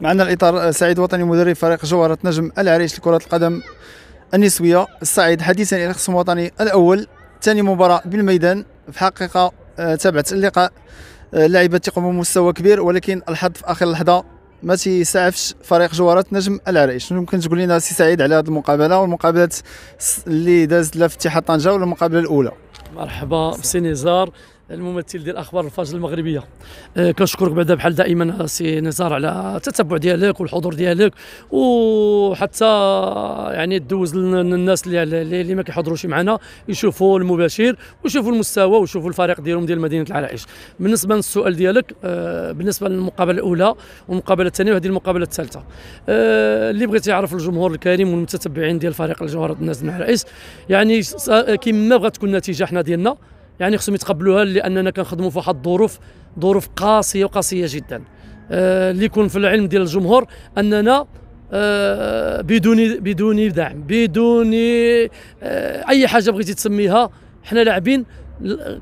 معنا الاطار سعيد وطني مدرب فريق جوهرة نجم العريش لكرة القدم النسوية السعيد حديثا الى الخصم الوطني الاول ثاني مباراة بالميدان في حقيقة آه، تابعت اللقاء آه، اللعيبة تقوم بمستوى كبير ولكن الحظ في اخر لحظة ما تيسعفش فريق جوهرة نجم العريش ممكن تقول لنا سي سعيد على هذه المقابلة والمقابلات اللي دازت لا في اتحاد طنجة ولا المقابلة الأولى مرحبا سي نزار الممثل ديال اخبار الفجر المغربيه أه كنشكرك بعدا بحال دائما سي نزار على التتبع ديالك والحضور ديالك وحتى يعني دوز للناس اللي اللي ما كيحضروش معنا يشوفوا المباشر ويشوفوا المستوى ويشوفوا الفريق ديالهم ديال مدينه العرائش بالنسبه للسؤال ديالك أه بالنسبه للمقابله الاولى والمقابله الثانيه وهذه المقابله الثالثه أه اللي بغيت يعرف الجمهور الكريم والمتتبعين ديال فريق الجوهره الناس من العرائش يعني آه، كما بغات تكون النتيجه حنا ديالنا يعني خصهم يتقبلوها لاننا كنخدموا في واحد الظروف ظروف قاسيه وقاسيه جدا آه، اللي يكون في العلم ديال الجمهور اننا آه، بدون بدون دعم بدون آه، اي حاجه بغيتي تسميها حنا لاعبين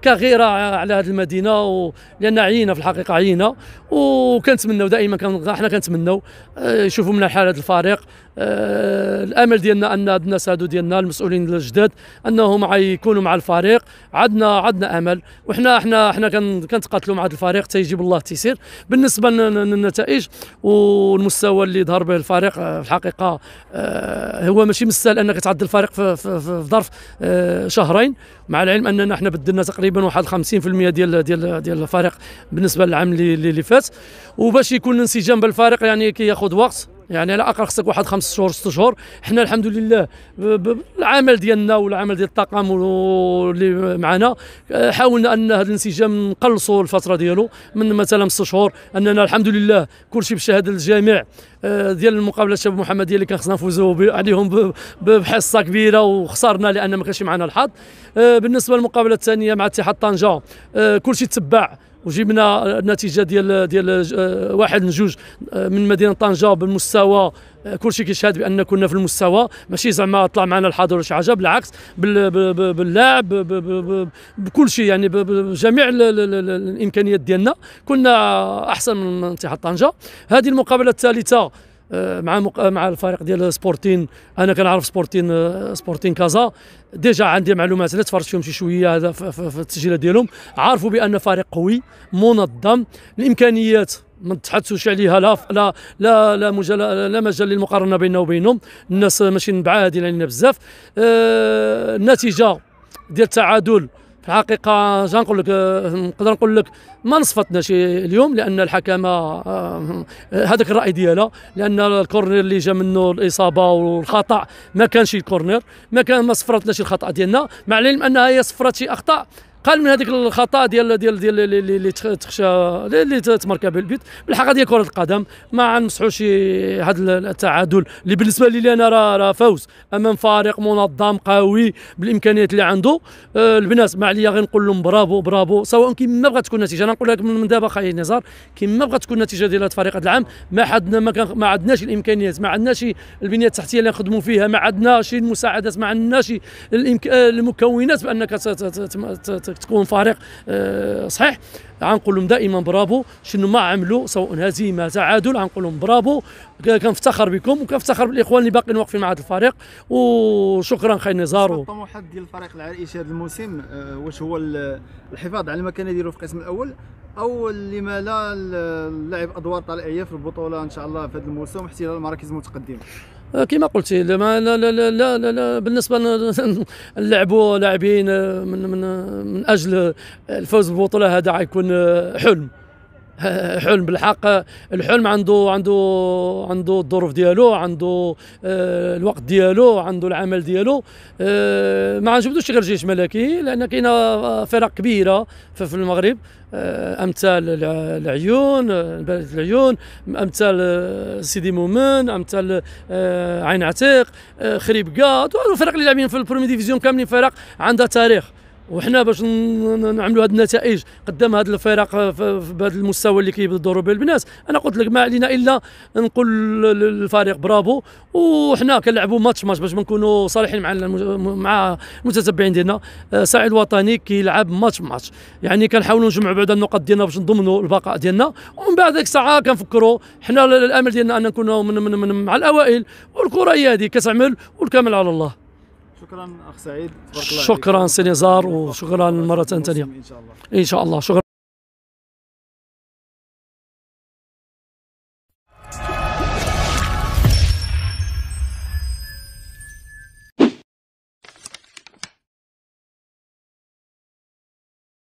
كغيره على هذه المدينه و... لان عينا في الحقيقه عينا وكنتمنوا دائما كان... حنا كنتمنوا يشوفوا من حاله الفريق آه، الامل ديالنا ان الناس هادو ديالنا المسؤولين الجداد انهم غيكونوا مع الفريق عندنا عندنا امل وحنا حنا حنا كنتقاتلوا مع هذا الفريق حتى يجيب الله التيسير بالنسبه للنتائج والمستوى اللي ظهر به الفريق آه، في الحقيقه آه، هو ماشي مستاهل انك تعدل الفريق في, في, في ظرف شهرين مع العلم اننا حنا بدلنا تقريبا واحد 50% ديال ديال ديال الفريق بالنسبه للعام اللي, اللي فات وباش يكون الانسجام بالفريق يعني كياخذ وقت يعني على الاقل خصك واحد خمس شهور ست شهور حنا الحمد لله بالعمل ديالنا والعمل ديال الطاقم اللي معنا آه، حاولنا ان هذا الانسجام نقلصوا الفتره ديالو من مثلا ست شهور اننا الحمد لله كلشي بشهاده الجامع آه، ديال المقابله الشباب المحمديه اللي كان خصنا نفوزوا عليهم بحصه كبيره وخسرنا لان ما كانش معنا الحظ آه، بالنسبه للمقابله الثانيه مع اتحاد طنجه كلشي تبع وجبنا النتيجه ديال ديال آه، واحد لجوج آه، من مدينه طنجه بالمستوى آه، كل شيء كيشهد بان كنا في المستوى ماشي زعما طلع معنا الحاضر ولا شي حاجه بالعكس باللاعب بكل شيء يعني بجميع الامكانيات ديالنا كنا احسن من اتحاد طنجه هذه المقابله الثالثه آه، مع مق... مع الفريق ديال سبورتين انا كنعرف سبورتين آه، سبورتين كازا ديجا عندي معلومات انا تفرجت فيهم شي شويه هذا في التسجيلات ديالهم عارفوا بان فريق قوي منظم الامكانيات ما تحدثوش عليها لا لا لا لا, مجال لا مجال للمقارنه بيننا وبينهم الناس ماشي بعادين علينا بزاف آه النتيجه ديال التعادل في الحقيقه نقول لك نقدر نقول لك ما نصفتناش اليوم لان الحكمه آه، هذاك الراي ديالها لان الكورنير اللي جا منه الاصابه والخطا ما كانش الكورنير ما كان ما صفرتناش الخطا ديالنا مع العلم انها هي صفرت شي اخطاء قال من هذيك الخطا ديال ديال ديال اللي تخشى اللي تمركا بالبيت بالحق غادي كره القدم ما غنمسحوش هذا التعادل اللي بالنسبه لي انا راه راه فوز امام فريق منظم قوي بالامكانيات اللي عنده آه البنات ما عليا غير نقول لهم برافو برافو سواء كيما بغات تكون النتيجه انا نقول لك من دابا خاي نزار كيما بغات تكون النتيجه ديال هذا الفريق هذا العام ما حدنا ما, كان ما عندناش الامكانيات ما عندناش البنيه التحتيه اللي نخدموا فيها ما عندناش المساعدات ما عندناش آه، المكونات بانك تكون فريق آه، صحيح غنقول لهم دائما برافو شنو ما عملوا سواء هزيمه تعادل غنقول لهم برافو كنفتخر بكم وكنفتخر بالاخوان اللي باقيين واقفين مع هذا الفريق وشكرا خي نزار الطموحات ديال الفريق العريش هذا الموسم آه، واش هو الحفاظ على المكانه ديالو في القسم الاول او لما لا اللعب ادوار طلائعيه في البطوله ان شاء الله في هذا الموسم واحتلال المراكز المتقدمه آه، كما قلت لا لا لا لا, لا بالنسبه نلعبوا لاعبين آه، من من من اجل الفوز بالبطوله هذا غيكون آه، حلم حلم بالحق الحلم عنده عنده عنده الظروف ديالو عنده آه، الوقت ديالو عنده العمل ديالو آه، ما عجبتوش غير جيش ملكي لان كاينه فرق كبيره في المغرب آه، امثال العيون بلد العيون امثال سيدي مومن امثال عين عتيق خريبكا فرق اللي لاعبين في البريمي ديفيزيون كاملين فرق عندها تاريخ وحنا باش نعملوا هذه النتائج قدام هذه الفرق آه، بهذا المستوى اللي كيدوروا به البنات انا قلت لك ما علينا الا نقول للفريق برافو وحنا كنلعبوا ماتش ماتش باش نكونوا صريحين مع مع المتتبعين ديالنا الساعي آه، الوطني كيلعب ماتش ماتش يعني كنحاولوا نجمعوا بعض النقط ديالنا باش نضمنوا البقاء ديالنا ومن بعد ديك الساعه كنفكروا حنا الامل ديالنا ان نكونوا من, من, من مع الاوائل والكره هي هذه كتعمل والكامل على الله شكرا اخ سعيد شكرا سي نزار وشكرا مره ثانيه ان شاء الله ان شاء الله شكرا